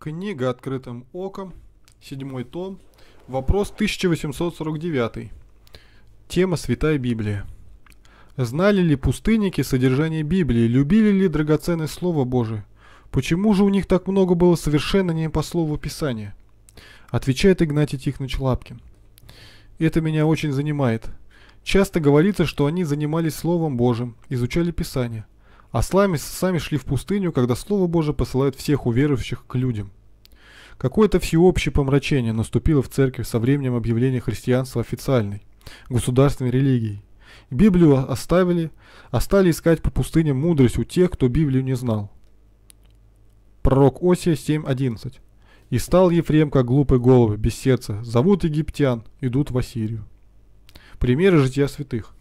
Книга «Открытым оком», седьмой том, вопрос 1849. Тема «Святая Библия». Знали ли пустынники содержание Библии, любили ли драгоценное Слово Божие? Почему же у них так много было совершенно не по слову Писания? Отвечает Игнатий Тихонович Лапкин. Это меня очень занимает. Часто говорится, что они занимались Словом Божьим, изучали Писание – а слами сами шли в пустыню, когда Слово Божие посылает всех уверующих к людям. Какое-то всеобщее помрачение наступило в церкви со временем объявления христианства официальной, государственной религией. Библию оставили, а стали искать по пустыне мудрость у тех, кто Библию не знал. Пророк Осия 7.11 «И стал Ефрем, как глупый головы, без сердца, зовут египтян, идут в Ассирию». Примеры жития святых.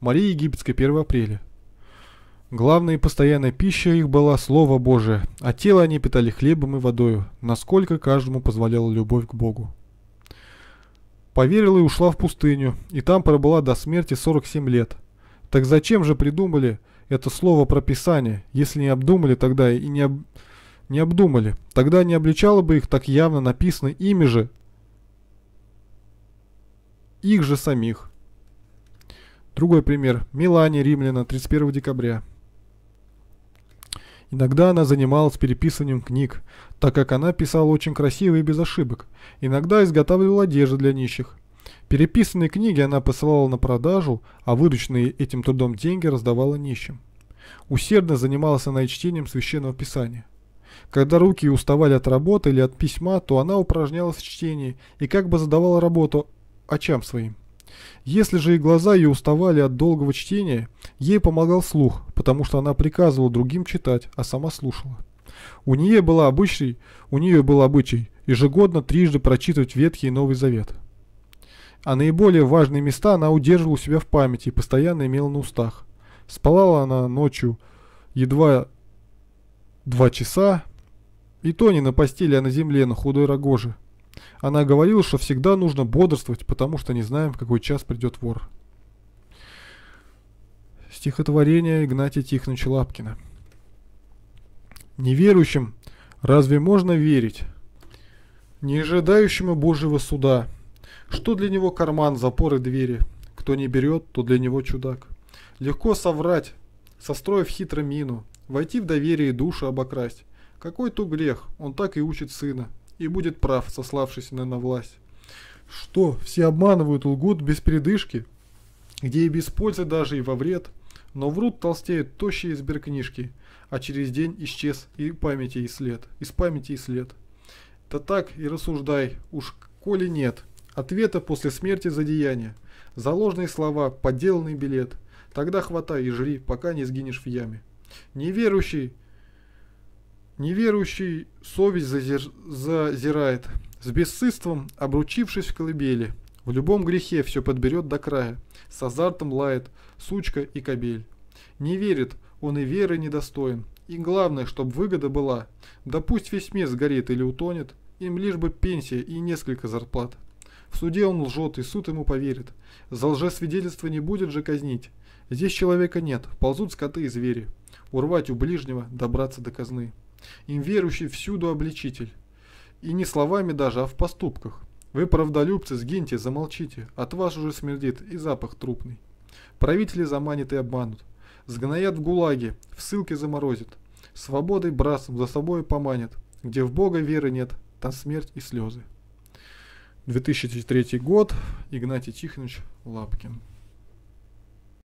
Мария Египетская, 1 апреля. Главной и постоянной пищей их была Слово Божие, а тело они питали хлебом и водою, насколько каждому позволяла любовь к Богу. Поверила и ушла в пустыню, и там пробыла до смерти 47 лет. Так зачем же придумали это слово про Писание, если не обдумали тогда и не, об... не обдумали? Тогда не обличало бы их так явно написано ими же, их же самих. Другой пример. Милане, Римляна, 31 декабря. Иногда она занималась переписыванием книг, так как она писала очень красиво и без ошибок. Иногда изготавливала одежду для нищих. Переписанные книги она посылала на продажу, а вырученные этим трудом деньги раздавала нищим. Усердно занималась она и чтением Священного Писания. Когда руки уставали от работы или от письма, то она упражнялась в чтении и как бы задавала работу очам своим. Если же и глаза ее уставали от долгого чтения, ей помогал слух, потому что она приказывала другим читать, а сама слушала. У нее была обычай, у нее был обычай ежегодно трижды прочитывать Ветхий и Новый Завет. А наиболее важные места она удерживала у себя в памяти и постоянно имела на устах. Спала она ночью едва два часа, и то не на постели, а на земле, на худой рогоже – она говорила, что всегда нужно бодрствовать, потому что не знаем, в какой час придет вор. Стихотворение Игнатия Тихоновича Лапкина. Неверующим разве можно верить? Не ожидающему Божьего суда. Что для него карман, запоры, двери? Кто не берет, то для него чудак. Легко соврать, состроив хитро мину, войти в доверие и душу обокрасть. Какой то грех, он так и учит сына и будет прав, сославшись на, на власть. Что, все обманывают, лгут без передышки, где и без пользы даже и во вред, но врут толстеют тощие из сберкнижки, а через день исчез и памяти и след, из памяти и след. Да так и рассуждай, уж коли нет, ответа после смерти за деяние, заложные слова, подделанный билет, тогда хватай и жри, пока не сгинешь в яме. Неверующий Неверующий совесть зазир... зазирает, с бесстыдством обручившись в колыбели. В любом грехе все подберет до края, с азартом лает сучка и кобель. Не верит, он и веры недостоин, и главное, чтоб выгода была. Да пусть весь мир горит или утонет, им лишь бы пенсия и несколько зарплат. В суде он лжет, и суд ему поверит. За лжесвидетельство не будет же казнить. Здесь человека нет, ползут скоты и звери. Урвать у ближнего, добраться до казны им верующий всюду обличитель. И не словами даже, а в поступках. Вы, правдолюбцы, сгиньте, замолчите, от вас уже смердит и запах трупный. Правители заманят и обманут, сгноят в гулаге, в ссылке заморозят, свободой брасом за собой поманят, где в Бога веры нет, там смерть и слезы. 2003 год, Игнатий Тихонович Лапкин.